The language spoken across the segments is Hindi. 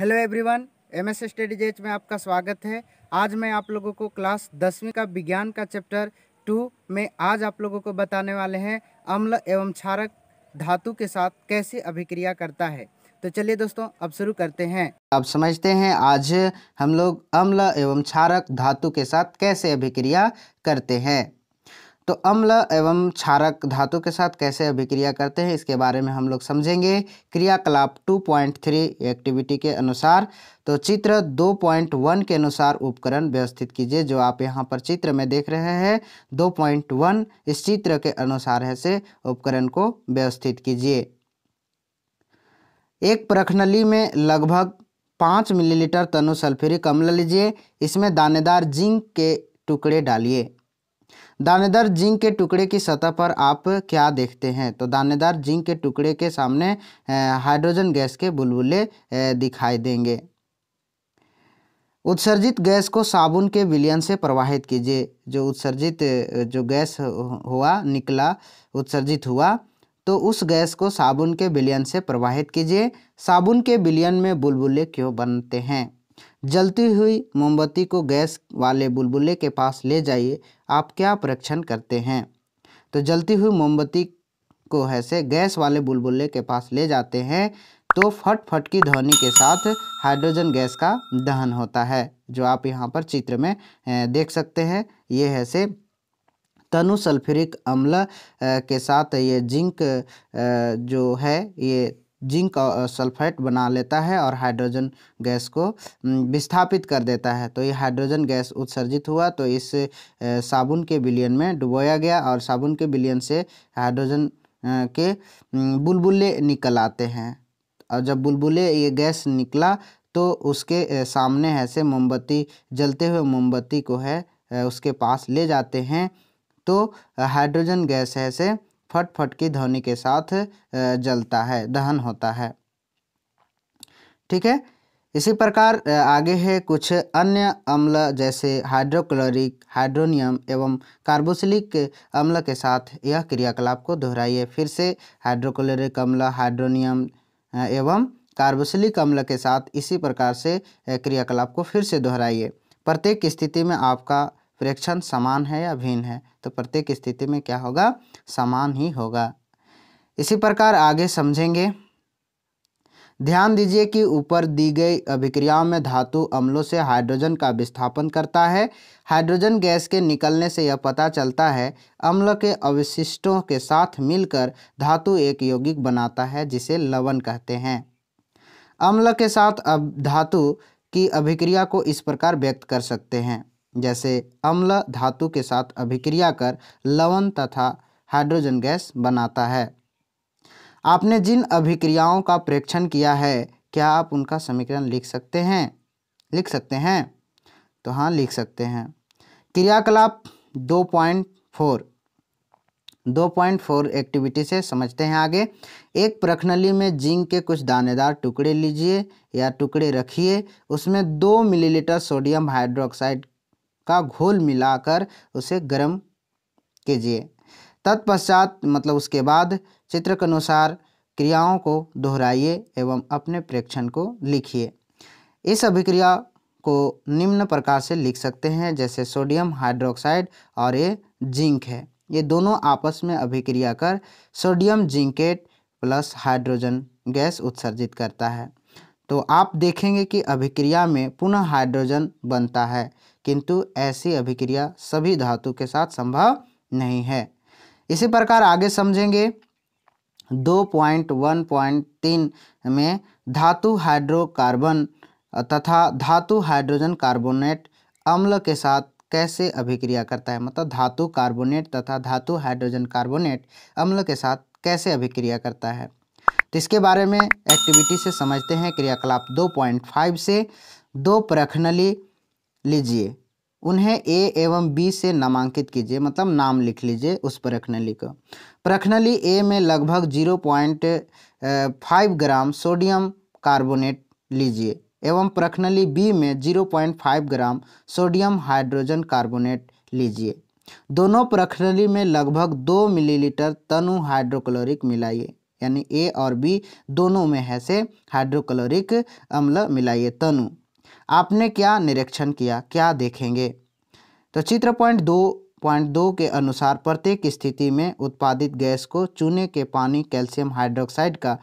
हेलो एवरीवन एमएस स्टडी जेच में आपका स्वागत है आज मैं आप लोगों को क्लास दसवीं का विज्ञान का चैप्टर टू में आज आप लोगों को बताने वाले हैं अम्ल एवं क्षारक धातु के साथ कैसे अभिक्रिया करता है तो चलिए दोस्तों अब शुरू करते हैं अब समझते हैं आज हम लोग अम्ल एवं क्षारक धातु के साथ कैसे अभिक्रिया करते हैं तो अम्ल एवं क्षारक धातु के साथ कैसे अभिक्रिया करते हैं इसके बारे में हम लोग समझेंगे क्रियाकलाप 2.3 एक्टिविटी के अनुसार तो चित्र 2.1 के अनुसार उपकरण व्यवस्थित कीजिए जो आप यहाँ पर चित्र में देख रहे हैं 2.1 इस चित्र के अनुसार है से उपकरण को व्यवस्थित कीजिए एक प्रखनली में लगभग पाँच मिलीलीटर तनु सल्फ्यूरिक अम्ल लीजिए इसमें दानेदार जिंक के टुकड़े डालिए दानेदार जिंक के टुकड़े की सतह पर आप क्या देखते हैं तो दानेदार जिंक के टुकड़े के सामने हाइड्रोजन गैस के बुलबुले दिखाई देंगे उत्सर्जित गैस को साबुन के विलयन से प्रवाहित कीजिए जो उत्सर्जित जो गैस हुआ निकला उत्सर्जित हुआ तो उस गैस को साबुन के विलयन से प्रवाहित कीजिए साबुन के विलयन में बुलबुले क्यों बनते हैं जलती हुई मोमबत्ती को गैस वाले बुलबुले के पास ले जाइए आप क्या परीक्षण करते हैं तो जलती हुई मोमबत्ती को ऐसे गैस वाले बुलबुल्ले के पास ले जाते हैं तो फट फट की ध्वनि के साथ हाइड्रोजन गैस का दहन होता है जो आप यहाँ पर चित्र में देख सकते हैं ये ऐसे तनु सल्फ्यूरिक अम्ल के साथ ये जिंक जो है ये जिंक सल्फेट बना लेता है और हाइड्रोजन गैस को विस्थापित कर देता है तो ये हाइड्रोजन गैस उत्सर्जित हुआ तो इस साबुन के बिलियन में डुबोया गया और साबुन के बिलियन से हाइड्रोजन के बुलबुले निकल आते हैं और जब बुलबुले ये गैस निकला तो उसके सामने है से मोमबत्ती जलते हुए मोमबत्ती को है उसके पास ले जाते हैं तो हाइड्रोजन गैस है से फट फट की ध्वनि के साथ जलता है दहन होता है ठीक है इसी प्रकार आगे है कुछ अन्य अम्ल जैसे हाइड्रोक्लोरिक हाइड्रोनियम एवं कार्बोसिलिक अम्ल के साथ यह क्रियाकलाप को दोहराइए फिर से हाइड्रोक्लोरिक अम्ल हाइड्रोनियम एवं कार्बोसिलिक अम्ल के साथ इसी प्रकार से क्रियाकलाप को फिर से दोहराइए प्रत्येक स्थिति में आपका प्रेक्षण समान है या भिन्न है तो प्रत्येक स्थिति में क्या होगा समान ही होगा इसी प्रकार आगे समझेंगे ध्यान दीजिए कि ऊपर दी गई अभिक्रियाओं में धातु अम्लों से हाइड्रोजन का विस्थापन करता है हाइड्रोजन गैस के निकलने से यह पता चलता है अम्ल के अवशिष्टों के साथ मिलकर धातु एक यौगिक बनाता है जिसे लवण कहते हैं अम्ल के साथ अब धातु की अभिक्रिया को इस प्रकार व्यक्त कर सकते हैं जैसे अम्ल धातु के साथ अभिक्रिया कर लवण तथा हाइड्रोजन गैस बनाता है आपने जिन अभिक्रियाओं का प्रेक्षण किया है क्या आप उनका समीकरण लिख सकते हैं लिख सकते हैं तो हाँ लिख सकते हैं क्रियाकलाप दो पॉइंट फोर दो पॉइंट फोर एक्टिविटी से समझते हैं आगे एक प्रखनली में जिंक के कुछ दानेदार टुकड़े लीजिए या टुकड़े रखिए उसमें दो मिलीलीटर सोडियम हाइड्रोक्साइड का घोल मिलाकर उसे गर्म कीजिए तत्पश्चात मतलब उसके बाद चित्र के अनुसार क्रियाओं को दोहराइए एवं अपने प्रेक्षण को लिखिए इस अभिक्रिया को निम्न प्रकार से लिख सकते हैं जैसे सोडियम हाइड्रोक्साइड और ये जिंक है ये दोनों आपस में अभिक्रिया कर sodium zincate plus hydrogen gas उत्सर्जित करता है तो आप देखेंगे कि अभिक्रिया में पुनः हाइड्रोजन बनता है किंतु ऐसी अभिक्रिया सभी धातु के साथ संभव नहीं है इसी प्रकार आगे समझेंगे दो पॉइंट वन पॉइंट तीन में धातु हाइड्रोकार्बन तथा धातु हाइड्रोजन कार्बोनेट अम्ल के साथ कैसे अभिक्रिया करता है मतलब धातु कार्बोनेट तथा धातु हाइड्रोजन कार्बोनेट अम्ल के साथ कैसे अभिक्रिया करता है तो इसके बारे में एक्टिविटी से समझते हैं क्रियाकलाप 2.5 से दो प्रखनली लीजिए उन्हें ए एवं बी से नामांकित कीजिए मतलब नाम लिख लीजिए उस प्रखनली का प्रखनली ए में लगभग zero point five gram sodium carbonate लीजिए एवं प्रखनली बी में zero point five gram sodium hydrogen carbonate लीजिए दोनों प्रखनली में लगभग दो मिलीलीटर तनु हाइड्रोक्लोरिक मिलाइए यानी ए और बी दोनों में है से हाइड्रोक्लोरिक अम्ल मिलाइए तनु आपने क्या निरीक्षण किया क्या देखेंगे तो चित्र पॉइंट दो पॉइंट दो के अनुसार प्रत्येक स्थिति में उत्पादित गैस को चूने के पानी कैल्शियम हाइड्रोक्साइड का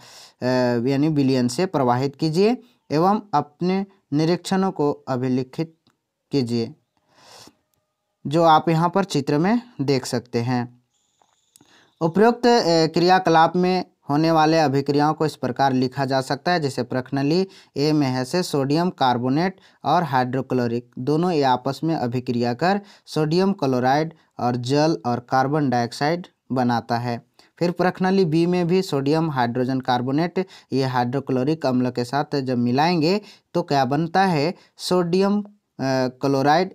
यानी विलियन से प्रवाहित कीजिए एवं अपने निरीक्षणों को अभिलिखित कीजिए जो आप यहाँ पर चित्र में देख सकते हैं उपयुक्त क्रियाकलाप में होने वाले अभिक्रियाओं को इस प्रकार लिखा जा सकता है जैसे प्रखनली ए में है से सोडियम कार्बोनेट और हाइड्रोक्लोरिक दोनों ये आपस में अभिक्रिया कर सोडियम क्लोराइड और जल और कार्बन डाइऑक्साइड बनाता है फिर प्रखनली बी में भी सोडियम हाइड्रोजन कार्बोनेट ये हाइड्रोक्लोरिक अम्ल के साथ जब मिलाएंगे तो क्या बनता है सोडियम क्लोराइड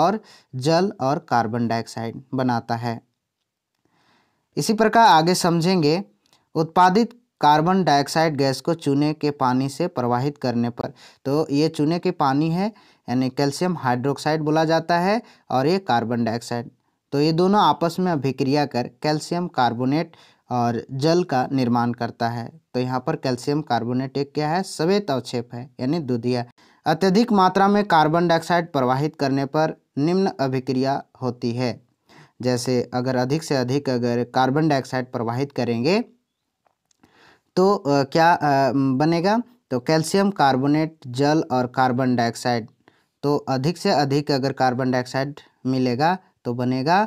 और जल और कार्बन डाइऑक्साइड बनाता है इसी प्रकार आगे समझेंगे उत्पादित कार्बन डाइऑक्साइड गैस को चूने के पानी से प्रवाहित करने पर तो ये चूने के पानी है यानी कैल्शियम हाइड्रोक्साइड बोला जाता है और ये कार्बन डाइऑक्साइड तो ये दोनों आपस में अभिक्रिया कर कैल्शियम कार्बोनेट और जल का निर्माण करता है तो यहाँ पर कैल्शियम कार्बोनेट एक क्या है सवेत अवक्षेप है यानी दुधिया अत्यधिक मात्रा में कार्बन डाइऑक्साइड प्रवाहित करने पर निम्न अभिक्रिया होती है जैसे अगर अधिक से अधिक अगर कार्बन डाइऑक्साइड प्रवाहित करेंगे तो क्या बनेगा तो कैल्शियम कार्बोनेट जल और कार्बन डाइऑक्साइड तो अधिक से अधिक अगर कार्बन डाइऑक्साइड मिलेगा तो बनेगा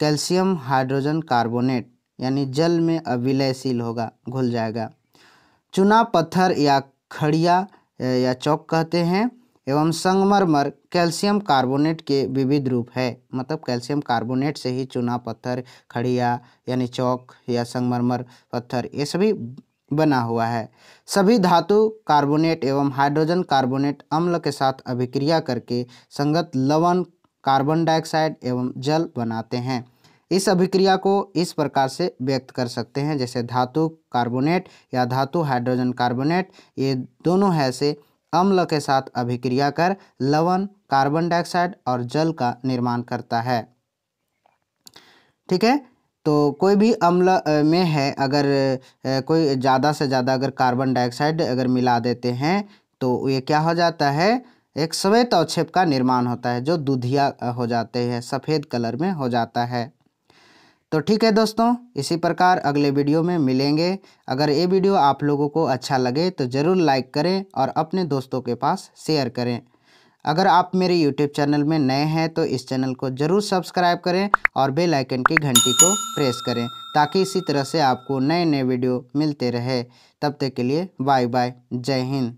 कैल्शियम हाइड्रोजन कार्बोनेट यानी जल में अविलयशील होगा घुल जाएगा चुना पत्थर या खड़िया या चौक कहते हैं एवं संगमरमर कैल्शियम कार्बोनेट के विविध रूप है मतलब कैल्शियम कार्बोनेट से ही चुना पत्थर खड़िया यानी चौक या संगमरमर पत्थर ये सभी बना हुआ है सभी धातु कार्बोनेट एवं हाइड्रोजन कार्बोनेट अम्ल के साथ अभिक्रिया करके संगत लवण कार्बन डाइऑक्साइड एवं जल बनाते हैं इस अभिक्रिया को इस प्रकार से व्यक्त कर सकते हैं जैसे धातु कार्बोनेट या धातु हाइड्रोजन कार्बोनेट ये दोनों है से अम्ल के साथ अभिक्रिया कर लवण कार्बन डाइऑक्साइड और जल का निर्माण करता है ठीक है तो कोई भी अम्ल में है अगर कोई ज़्यादा से ज़्यादा अगर कार्बन डाइऑक्साइड अगर मिला देते हैं तो ये क्या हो जाता है एक श्वेत अवक्षेप का निर्माण होता है जो दुधिया हो जाते हैं सफ़ेद कलर में हो जाता है तो ठीक है दोस्तों इसी प्रकार अगले वीडियो में मिलेंगे अगर ये वीडियो आप लोगों को अच्छा लगे तो ज़रूर लाइक करें और अपने दोस्तों के पास शेयर करें अगर आप मेरे यूट्यूब चैनल में नए हैं तो इस चैनल को ज़रूर सब्सक्राइब करें और बेल आइकन की घंटी को प्रेस करें ताकि इसी तरह से आपको नए नए वीडियो मिलते रहे तब तक के लिए बाय बाय जय हिंद